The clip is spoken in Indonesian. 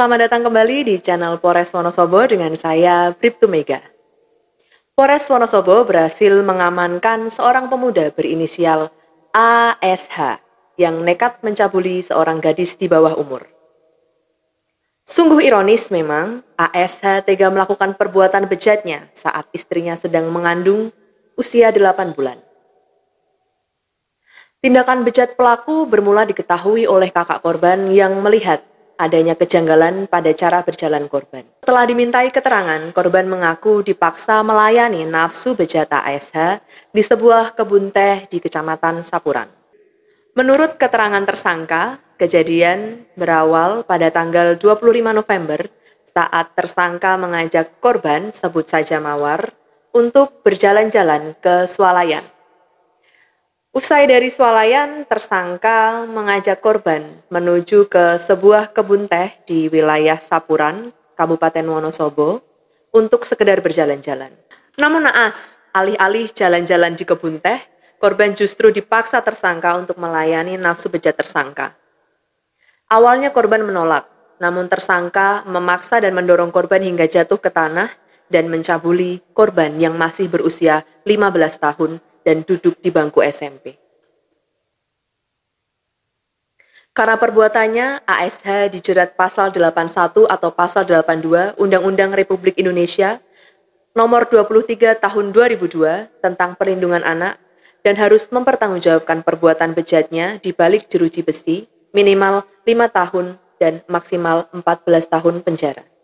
Selamat datang kembali di channel Polres Wonosobo dengan saya, Briptu Mega. Polres Wonosobo berhasil mengamankan seorang pemuda berinisial ASH yang nekat mencabuli seorang gadis di bawah umur. Sungguh ironis memang, ASH tega melakukan perbuatan bejatnya saat istrinya sedang mengandung usia 8 bulan. Tindakan bejat pelaku bermula diketahui oleh kakak korban yang melihat adanya kejanggalan pada cara berjalan korban. Setelah dimintai keterangan, korban mengaku dipaksa melayani nafsu bejata ASH di sebuah kebun teh di Kecamatan Sapuran. Menurut keterangan tersangka, kejadian berawal pada tanggal 25 November saat tersangka mengajak korban, sebut saja Mawar, untuk berjalan-jalan ke Swalayan, Usai dari swalayan, tersangka mengajak korban menuju ke sebuah kebun teh di wilayah Sapuran, Kabupaten Wonosobo, untuk sekedar berjalan-jalan. Namun naas, alih-alih jalan-jalan di kebun teh, korban justru dipaksa tersangka untuk melayani nafsu bejat tersangka. Awalnya korban menolak, namun tersangka memaksa dan mendorong korban hingga jatuh ke tanah dan mencabuli korban yang masih berusia 15 tahun dan duduk di bangku SMP. Karena perbuatannya, ASH dijerat pasal 81 atau pasal 82 Undang-Undang Republik Indonesia nomor 23 tahun 2002 tentang perlindungan anak dan harus mempertanggungjawabkan perbuatan bejatnya di balik jeruji besi minimal 5 tahun dan maksimal 14 tahun penjara.